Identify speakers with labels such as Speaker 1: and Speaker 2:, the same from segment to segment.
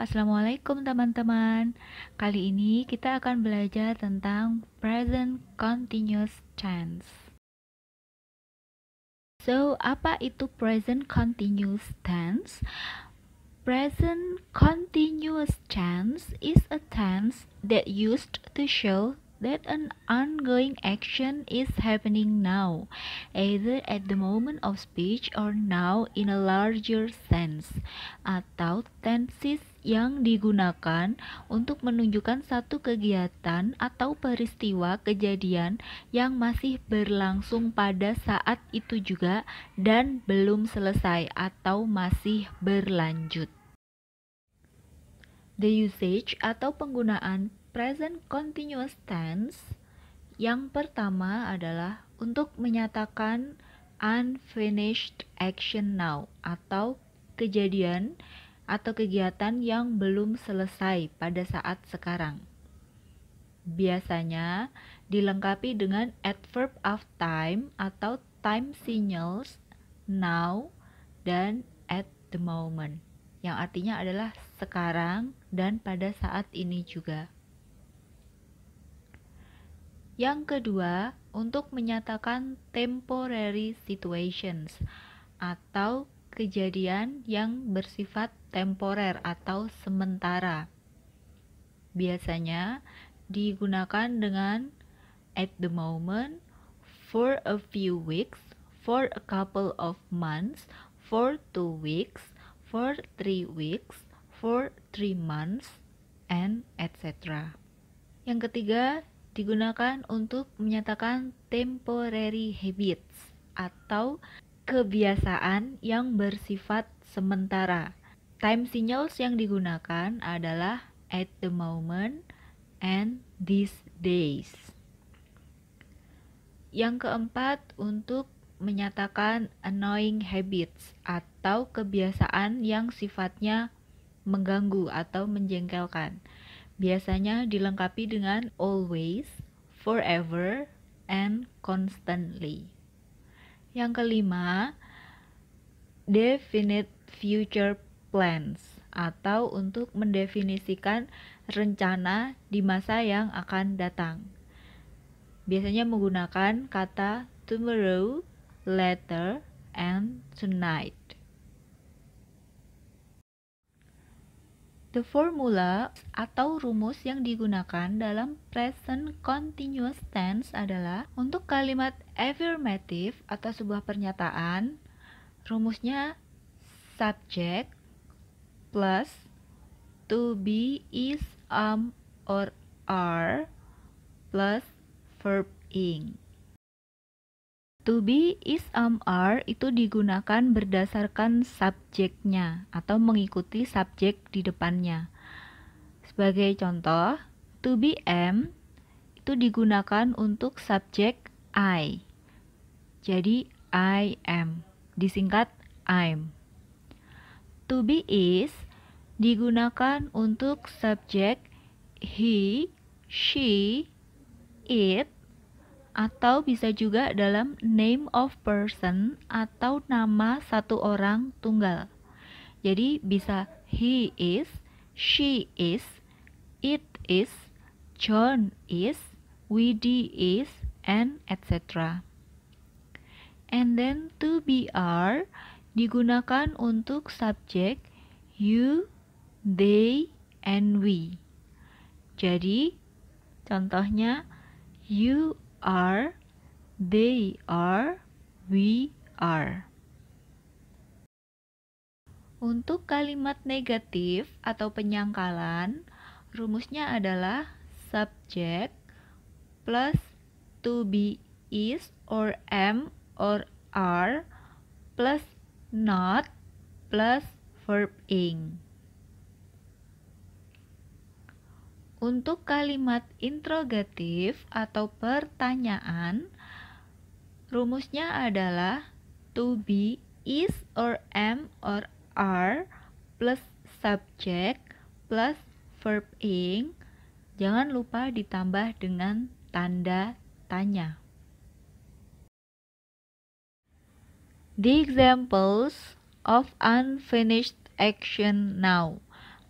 Speaker 1: Assalamualaikum teman-teman Kali ini kita akan belajar tentang present continuous tense So, apa itu present continuous tense? Present continuous tense is a tense that used to show that an ongoing action is happening now, either at the moment of speech or now in a larger sense, atau tenses yang digunakan untuk menunjukkan satu kegiatan atau peristiwa kejadian yang masih berlangsung pada saat itu juga dan belum selesai atau masih berlanjut. The usage atau penggunaan present continuous tense yang pertama adalah untuk menyatakan unfinished action now atau kejadian atau kegiatan yang belum selesai pada saat sekarang. Biasanya dilengkapi dengan adverb of time atau time signals now dan at the moment yang artinya adalah sekarang dan pada saat ini juga. Yang kedua, untuk menyatakan temporary situations atau kejadian yang bersifat temporer atau sementara. Biasanya digunakan dengan at the moment, for a few weeks, for a couple of months, for two weeks, for three weeks, for three months, and etc. Yang ketiga, digunakan untuk menyatakan temporary habits atau kebiasaan yang bersifat sementara Time signals yang digunakan adalah at the moment and these days. Yang keempat, untuk menyatakan annoying habits atau kebiasaan yang sifatnya mengganggu atau menjengkelkan. Biasanya dilengkapi dengan always, forever, and constantly. Yang kelima, definite future plans atau untuk mendefinisikan rencana di masa yang akan datang. Biasanya menggunakan kata tomorrow, later, and tonight. The formula atau rumus yang digunakan dalam present continuous tense adalah untuk kalimat affirmative atau sebuah pernyataan, rumusnya subject plus to be is am or are plus verb ing. To be is am are itu digunakan berdasarkan subjeknya atau mengikuti subjek di depannya. Sebagai contoh, to be am itu digunakan untuk subjek I. Jadi I am, disingkat I'm. To be is digunakan untuk subjek he, she, it, atau bisa juga dalam name of person atau nama satu orang tunggal. Jadi bisa he is, she is, it is, John is, Widi is, and etc. And then to be are digunakan untuk subjek you, they, and we. Jadi, contohnya you are, they are, we are. Untuk kalimat negatif atau penyangkalan, rumusnya adalah subjek plus to be is or am or are plus not plus verb ing. Untuk kalimat interrogatif atau pertanyaan, rumusnya adalah to be is or am or are plus subject plus verb ing. Jangan lupa ditambah dengan tanda tanya. The examples of unfinished action now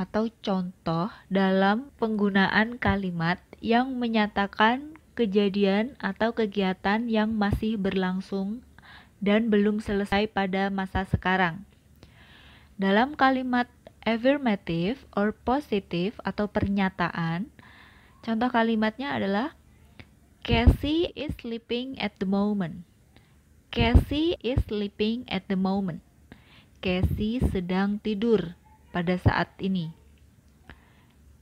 Speaker 1: atau contoh dalam penggunaan kalimat yang menyatakan kejadian atau kegiatan yang masih berlangsung dan belum selesai pada masa sekarang. Dalam kalimat affirmative or positive atau pernyataan, contoh kalimatnya adalah Cassie is sleeping at the moment. Cassie is sleeping at the moment. Cassie sedang tidur pada saat ini.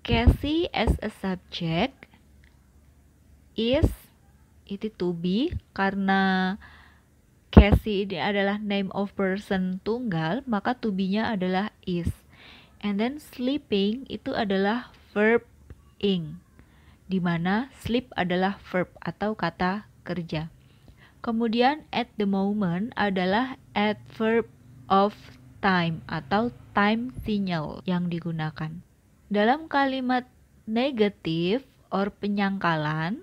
Speaker 1: Cassie as a subject is itu to be karena Cassie ini adalah name of person tunggal, maka to be-nya adalah is. And then sleeping itu adalah verb ing, di mana sleep adalah verb atau kata kerja. Kemudian at the moment adalah adverb of time atau time signal yang digunakan. Dalam kalimat negatif or penyangkalan,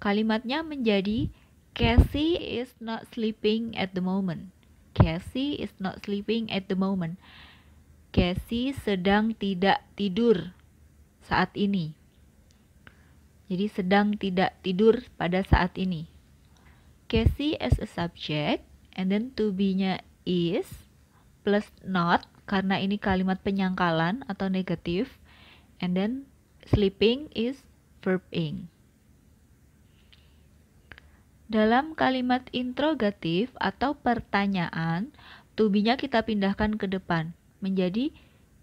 Speaker 1: kalimatnya menjadi Cassie is not sleeping at the moment. Cassie is not sleeping at the moment. Cassie sedang tidak tidur saat ini. Jadi sedang tidak tidur pada saat ini. Casey as a subject and then to be-nya is plus not karena ini kalimat penyangkalan atau negatif and then sleeping is verbing. Dalam kalimat interrogatif atau pertanyaan, to be-nya kita pindahkan ke depan menjadi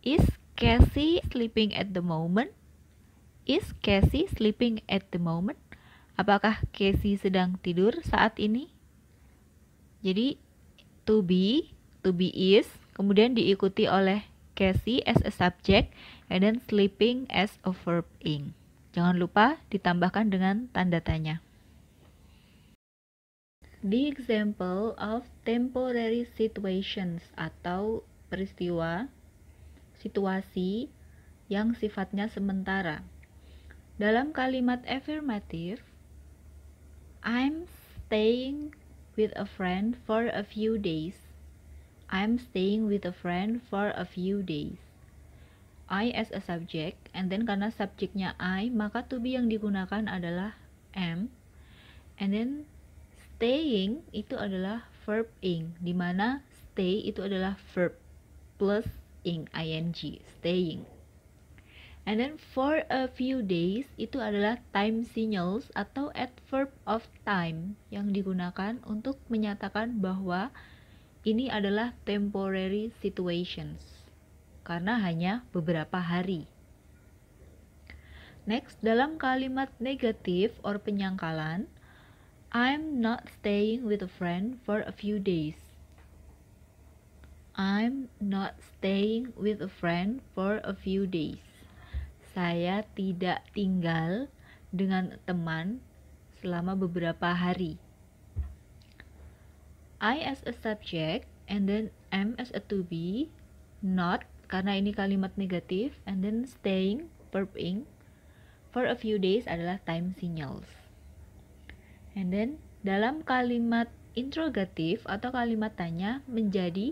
Speaker 1: is Casey sleeping at the moment? Is Casey sleeping at the moment? Apakah Casey sedang tidur saat ini? Jadi to be, to be is, kemudian diikuti oleh Casey as a subject and then sleeping as a verb ing. Jangan lupa ditambahkan dengan tanda tanya. The example of temporary situations atau peristiwa situasi yang sifatnya sementara. Dalam kalimat affirmative, I'm staying with a friend for a few days. I'm staying with a friend for a few days. I as a subject and then karena subjeknya I maka to be yang digunakan adalah am and then staying itu adalah verb ing dimana stay itu adalah verb plus ing ing staying And then for a few days itu adalah time signals atau adverb of time yang digunakan untuk menyatakan bahwa ini adalah temporary situations karena hanya beberapa hari. Next, dalam kalimat negatif or penyangkalan, I'm not staying with a friend for a few days. I'm not staying with a friend for a few days saya tidak tinggal dengan teman selama beberapa hari. I as a subject and then am as a to be, not karena ini kalimat negatif and then staying, verb-ing, for a few days adalah time signals. And then dalam kalimat interrogatif atau kalimat tanya menjadi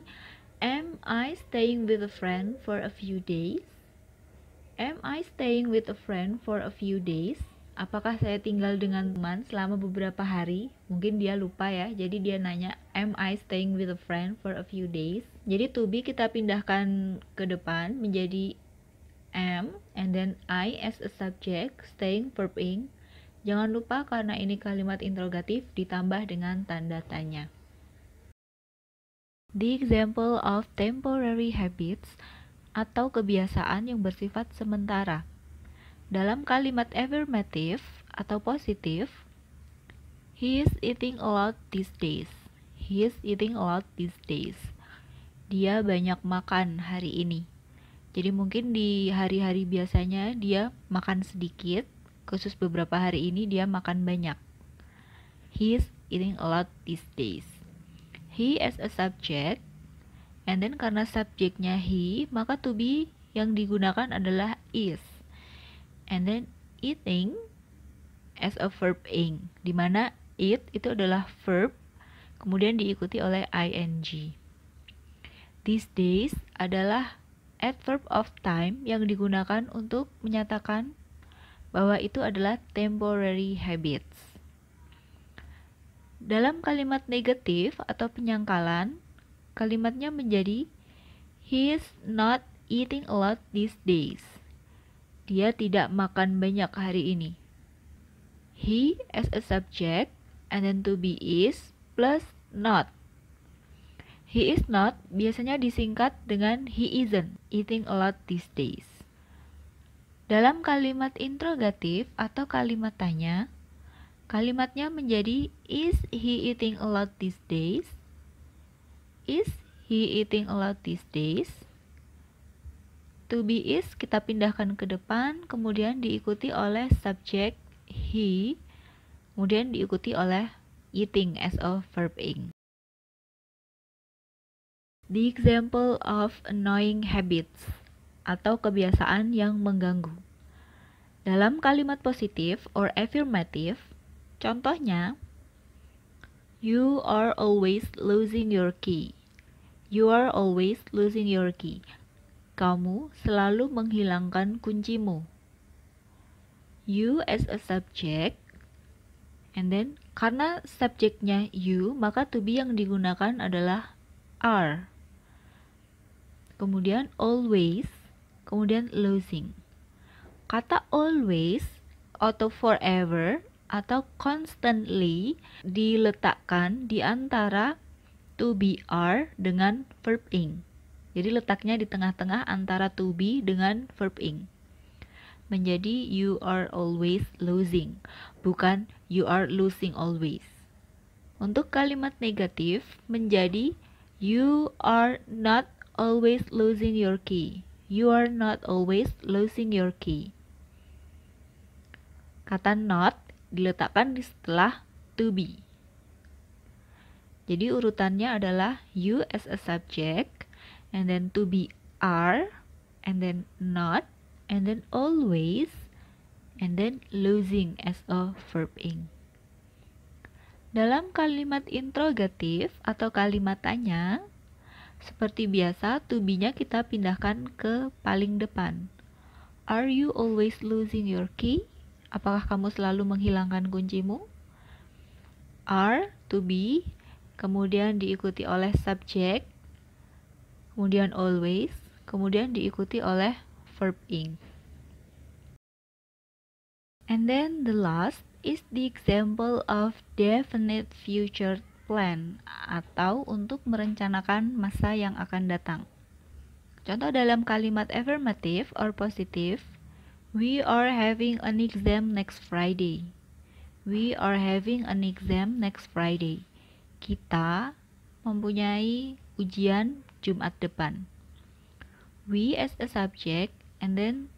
Speaker 1: am I staying with a friend for a few days? Am I staying with a friend for a few days? Apakah saya tinggal dengan teman selama beberapa hari? Mungkin dia lupa ya, jadi dia nanya, Am I staying with a friend for a few days? Jadi to be kita pindahkan ke depan menjadi am, and then I as a subject, staying, for being. Jangan lupa karena ini kalimat interrogatif ditambah dengan tanda tanya. The example of temporary habits atau kebiasaan yang bersifat sementara. Dalam kalimat affirmative atau positif, he is eating a lot these days. He is eating a lot these days. Dia banyak makan hari ini. Jadi mungkin di hari-hari biasanya dia makan sedikit, khusus beberapa hari ini dia makan banyak. He is eating a lot these days. He as a subject And then karena subjeknya he, maka to be yang digunakan adalah is. And then eating as a verb ing, di mana eat itu adalah verb, kemudian diikuti oleh ing. These days adalah adverb of time yang digunakan untuk menyatakan bahwa itu adalah temporary habits. Dalam kalimat negatif atau penyangkalan, Kalimatnya menjadi He's not eating a lot these days. Dia tidak makan banyak hari ini. He as a subject and then to be is plus not. He is not biasanya disingkat dengan he isn't eating a lot these days. Dalam kalimat interrogatif atau kalimat tanya, kalimatnya menjadi is he eating a lot these days? Is he eating a lot these days? To be is kita pindahkan ke depan, kemudian diikuti oleh subjek he, kemudian diikuti oleh eating as a verb ing. The example of annoying habits atau kebiasaan yang mengganggu. Dalam kalimat positif or affirmative, contohnya You are always losing your key. You are always losing your key. Kamu selalu menghilangkan kuncimu. You as a subject and then karena subjeknya you maka to be yang digunakan adalah are kemudian always kemudian losing kata always atau forever atau constantly diletakkan di antara to be are dengan verb ing. Jadi letaknya di tengah-tengah antara to be dengan verb ing. Menjadi you are always losing, bukan you are losing always. Untuk kalimat negatif menjadi you are not always losing your key. You are not always losing your key. Kata not diletakkan di setelah to be. Jadi urutannya adalah you as a subject, and then to be are, and then not, and then always, and then losing as a verb ing. Dalam kalimat interrogatif atau kalimat tanya, seperti biasa to be-nya kita pindahkan ke paling depan. Are you always losing your key? Apakah kamu selalu menghilangkan kuncimu? Are, to be, kemudian diikuti oleh subject, kemudian always, kemudian diikuti oleh verb ing. And then the last is the example of definite future plan atau untuk merencanakan masa yang akan datang. Contoh dalam kalimat affirmative or positive We are having an exam next Friday. We are having an exam next Friday. Kita mempunyai ujian Jumat depan. We as a subject and then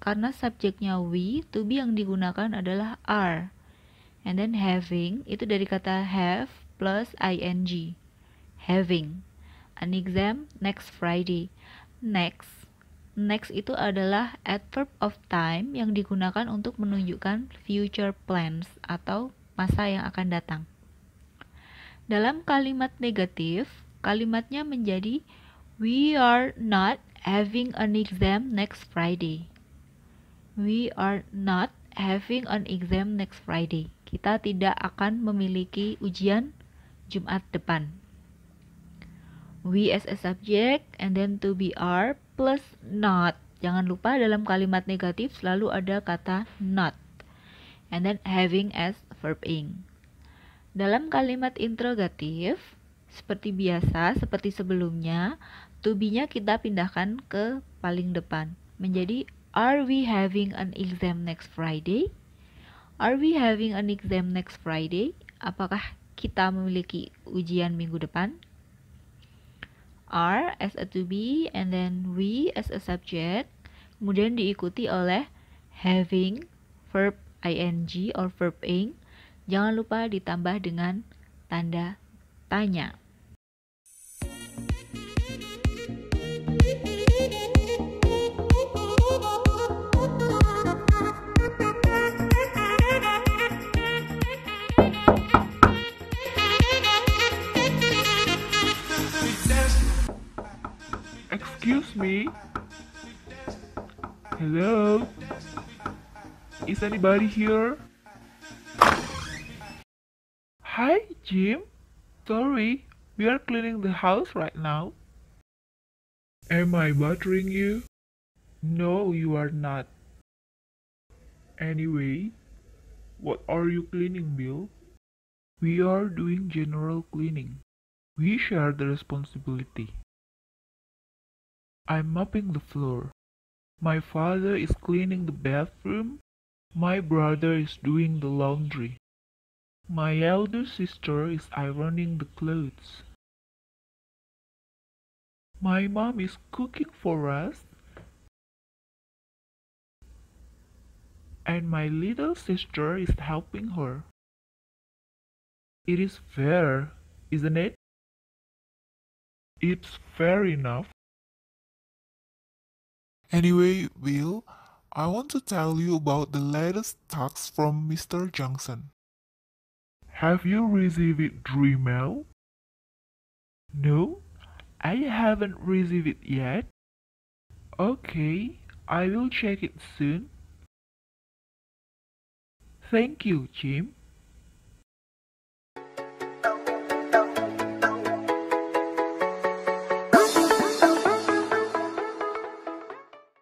Speaker 1: karena subjeknya we, to be yang digunakan adalah are. And then having itu dari kata have plus ing. Having an exam next Friday. Next Next itu adalah adverb of time yang digunakan untuk menunjukkan future plans atau masa yang akan datang. Dalam kalimat negatif, kalimatnya menjadi We are not having an exam next Friday. We are not having an exam next Friday. Kita tidak akan memiliki ujian Jumat depan we as a subject and then to be are plus not. Jangan lupa dalam kalimat negatif selalu ada kata not. And then having as verb ing. Dalam kalimat interrogatif, seperti biasa, seperti sebelumnya, to be-nya kita pindahkan ke paling depan. Menjadi are we having an exam next Friday? Are we having an exam next Friday? Apakah kita memiliki ujian minggu depan? R as a to be and then we as a subject kemudian diikuti oleh having verb ing or verb ing jangan lupa ditambah dengan tanda tanya
Speaker 2: Excuse me? Hello? Is anybody here? Hi, Jim. Sorry, we are cleaning the house right now. Am I bothering you? No, you are not. Anyway, what are you cleaning, Bill? We are doing general cleaning. We share the responsibility. I'm mopping the floor. My father is cleaning the bathroom. My brother is doing the laundry. My elder sister is ironing the clothes. My mom is cooking for us. And my little sister is helping her. It is fair, isn't it? It's fair enough. Anyway, Will, I want to tell you about the latest tax from Mr. Johnson. Have you received it through No, I haven't received it yet. Okay, I will check it soon. Thank you, Jim.